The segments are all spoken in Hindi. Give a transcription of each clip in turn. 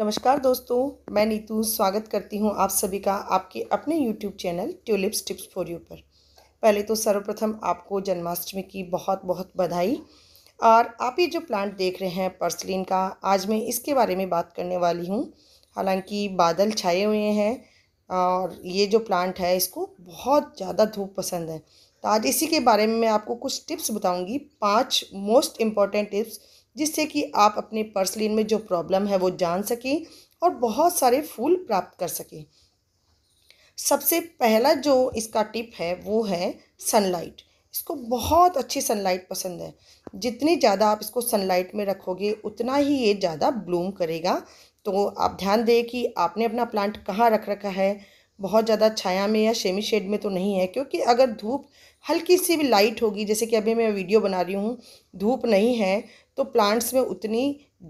नमस्कार दोस्तों मैं नीतू स्वागत करती हूँ आप सभी का आपके अपने YouTube channel tulips tips for you पर पहले तो सर्वप्रथम आपको जन्माष्टमी की बहुत बहुत बधाई और आप ये जो प्लांट देख रहे हैं पर्सलिन का आज मैं इसके बारे में बात करने वाली हूँ हालांकि बादल छाए हुए हैं और ये जो प्लांट है इसको बहुत ज़्यादा धूप पसंद है तो आज इसी के बारे में मैं आपको कुछ टिप्स बताऊंगी पांच मोस्ट इम्पॉर्टेंट टिप्स जिससे कि आप अपने पर्सलिन में जो प्रॉब्लम है वो जान सकें और बहुत सारे फूल प्राप्त कर सकें सबसे पहला जो इसका टिप है वो है सनलाइट इसको बहुत अच्छी सनलाइट पसंद है जितनी ज़्यादा आप इसको सनलाइट में रखोगे उतना ही ये ज़्यादा ब्लूम करेगा तो आप ध्यान दें कि आपने अपना प्लांट कहाँ रख रखा है बहुत ज़्यादा छाया में या शेमी शेड में तो नहीं है क्योंकि अगर धूप हल्की सी भी लाइट होगी जैसे कि अभी मैं वीडियो बना रही हूँ धूप नहीं है तो प्लांट्स में उतनी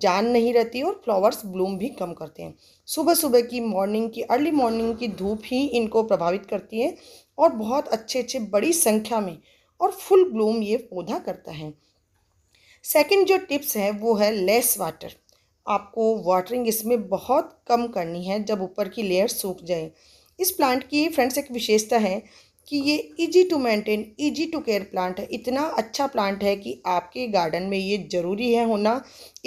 जान नहीं रहती और फ्लावर्स ब्लूम भी कम करते हैं सुबह सुबह की मॉर्निंग की अर्ली मॉर्निंग की धूप ही इनको प्रभावित करती है और बहुत अच्छे अच्छे बड़ी संख्या में और फुल ब्लूम ये पौधा करता है सेकंड जो टिप्स है वो है लेस वाटर आपको वाटरिंग इसमें बहुत कम करनी है जब ऊपर की लेयर सूख जाए इस प्लांट की फ्रेंड्स एक विशेषता है कि ये easy to maintain easy to care plant है इतना अच्छा प्लांट है कि आपके गार्डन में ये ज़रूरी है होना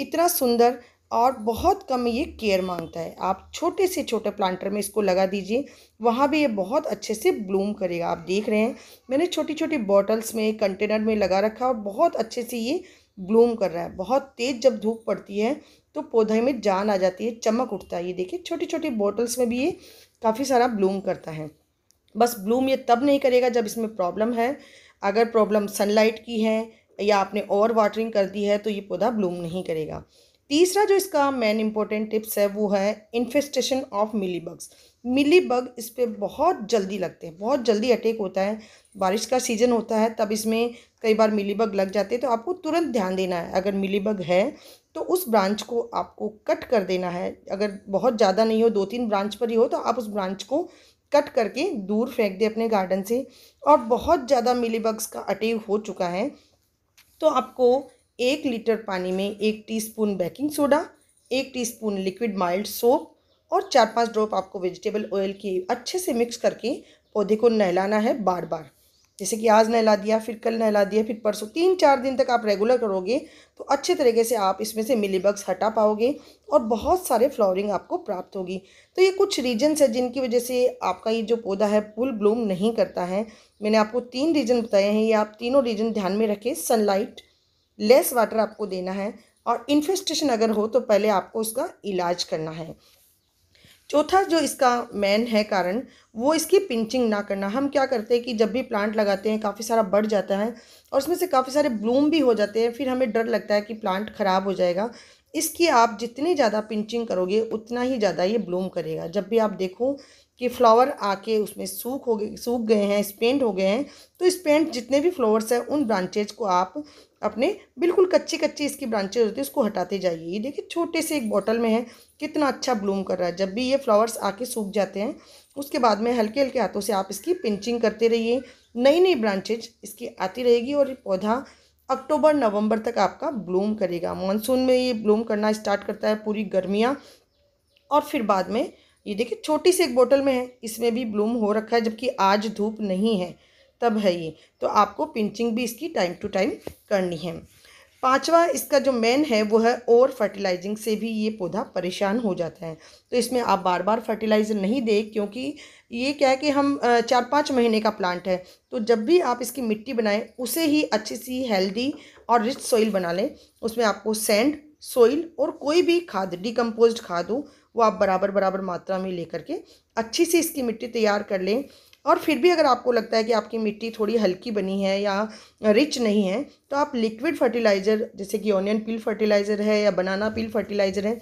इतना सुंदर और बहुत कम ये केयर मांगता है आप छोटे से छोटे प्लांटर में इसको लगा दीजिए वहाँ भी ये बहुत अच्छे से ब्लूम करेगा आप देख रहे हैं मैंने छोटी छोटी बॉटल्स में कंटेनर में लगा रखा और बहुत अच्छे से ये ब्लूम कर रहा है बहुत तेज़ जब धूप पड़ती है तो पौधे में जान आ जाती है चमक उठता है ये देखिए छोटी छोटी बॉटल्स में भी ये काफ़ी सारा ब्लूम करता है बस ब्लूम ये तब नहीं करेगा जब इसमें प्रॉब्लम है अगर प्रॉब्लम सनलाइट की है या आपने ओवर वाटरिंग कर दी है तो ये पौधा ब्लूम नहीं करेगा तीसरा जो इसका मेन इम्पोर्टेंट टिप्स है वो है infestation of mealybugs mealy bug इस पर बहुत जल्दी लगते हैं बहुत जल्दी अटैक होता है बारिश का सीज़न होता है तब इसमें कई बार मिली बग लग जाते हैं तो आपको तुरंत ध्यान देना है अगर मिली बग है तो उस ब्रांच को आपको कट कर देना है अगर बहुत ज़्यादा नहीं हो दो तीन ब्रांच पर ही हो तो आप उस ब्रांच को कट करके दूर फेंक दें अपने गार्डन से और बहुत ज़्यादा मिली बग्स का अटैक हो चुका है तो आपको एक लीटर पानी में एक टीस्पून बेकिंग सोडा एक टीस्पून लिक्विड माइल्ड सोप और चार पांच ड्रॉप आपको वेजिटेबल ऑयल की अच्छे से मिक्स करके पौधे को नहलाना है बार बार जैसे कि आज नहला दिया फिर कल नहला दिया फिर परसों तीन चार दिन तक आप रेगुलर करोगे तो अच्छे तरीके से आप इसमें से मिलीबग्स हटा पाओगे और बहुत सारे फ्लावरिंग आपको प्राप्त होगी तो ये कुछ रीजन्स है जिनकी वजह से आपका ये जो पौधा है फुल ब्लूम नहीं करता है मैंने आपको तीन रीजन बताए हैं ये आप तीनों रीजन ध्यान में रखें सनलाइट लेस वाटर आपको देना है और इन्फेस्टेशन अगर हो तो पहले आपको उसका इलाज करना है चौथा जो इसका मेन है कारण वो इसकी पिंचिंग ना करना हम क्या करते हैं कि जब भी प्लांट लगाते हैं काफ़ी सारा बढ़ जाता है और उसमें से काफ़ी सारे ब्लूम भी हो जाते हैं फिर हमें डर लगता है कि प्लांट ख़राब हो जाएगा इसकी आप जितनी ज़्यादा पिंचिंग करोगे उतना ही ज़्यादा ये ब्लूम करेगा जब भी आप देखो कि फ्लावर आके उसमें सूख हो गए सूख गए हैं स्पेंट हो गए हैं तो स्पेंट जितने भी फ्लावर्स हैं उन ब्रांचेज को आप अपने बिल्कुल कच्ची कच्ची इसकी ब्रांचेज होती है उसको हटाते जाइए ये देखिए छोटे से एक बॉटल में है कितना अच्छा ब्लूम कर रहा है जब भी ये फ्लावर्स आके सूख जाते हैं उसके बाद में हल्के हल्के हाथों से आप इसकी पिंचिंग करते रहिए नई नई ब्रांचेज इसकी आती रहेगी और ये पौधा अक्टूबर नवंबर तक आपका ब्लूम करेगा मानसून में ये ब्लूम करना स्टार्ट करता है पूरी गर्मियाँ और फिर बाद में ये देखिए छोटी सी एक बोतल में है इसमें भी ब्लूम हो रखा है जबकि आज धूप नहीं है तब है ये तो आपको पिंचिंग भी इसकी टाइम टू टाइम करनी है पांचवा इसका जो मेन है वो है ओवर फर्टिलाइजिंग से भी ये पौधा परेशान हो जाता है तो इसमें आप बार बार फर्टिलाइज़र नहीं दें क्योंकि ये क्या है कि हम चार पाँच महीने का प्लांट है तो जब भी आप इसकी मिट्टी बनाएं उसे ही अच्छी सी हेल्दी और रिच सॉइल बना लें उसमें आपको सैंड सोइल और कोई भी खाद डिकम्पोज खाद हो वो आप बराबर बराबर मात्रा में लेकर के अच्छी सी इसकी मिट्टी तैयार कर लें और फिर भी अगर आपको लगता है कि आपकी मिट्टी थोड़ी हल्की बनी है या रिच नहीं है तो आप लिक्विड फर्टिलाइज़र जैसे कि ऑनियन पील फर्टिलाइज़र है या बनाना पील फर्टिलाइज़र है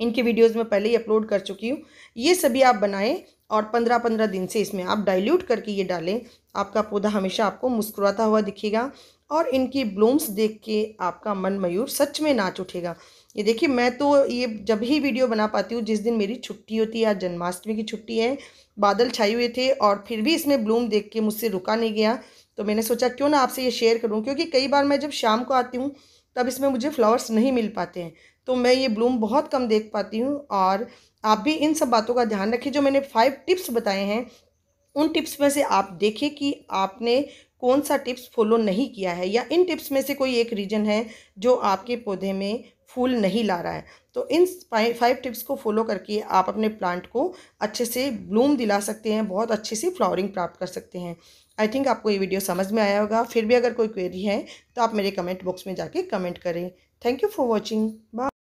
इनकी वीडियोस में पहले ही अपलोड कर चुकी हूँ ये सभी आप बनाएं और पंद्रह पंद्रह दिन से इसमें आप डाइल्यूट करके ये डालें आपका पौधा हमेशा आपको मुस्कुराता हुआ दिखेगा और इनकी ब्लूम्स देख के आपका मन मयूर सच में नाच उठेगा ये देखिए मैं तो ये जब ही वीडियो बना पाती हूँ जिस दिन मेरी छुट्टी होती है आज जन्माष्टमी की छुट्टी है बादल छाए हुए थे और फिर भी इसमें ब्लूम देख के मुझसे रुका नहीं गया तो मैंने सोचा क्यों ना आपसे ये शेयर करूँ क्योंकि कई बार मैं जब शाम को आती हूँ तब इसमें मुझे फ्लावर्स नहीं मिल पाते हैं तो मैं ये ब्लूम बहुत कम देख पाती हूँ और आप भी इन सब बातों का ध्यान रखिए जो मैंने फाइव टिप्स बताए हैं उन टिप्स में से आप देखें कि आपने कौन सा टिप्स फॉलो नहीं किया है या इन टिप्स में से कोई एक रीजन है जो आपके पौधे में फूल नहीं ला रहा है तो इन फाइव टिप्स को फॉलो करके आप अपने प्लांट को अच्छे से ब्लूम दिला सकते हैं बहुत अच्छे से फ्लावरिंग प्राप्त कर सकते हैं आई थिंक आपको ये वीडियो समझ में आया होगा फिर भी अगर कोई क्वेरी है तो आप मेरे कमेंट बॉक्स में जाके कमेंट करें thank you for watching bye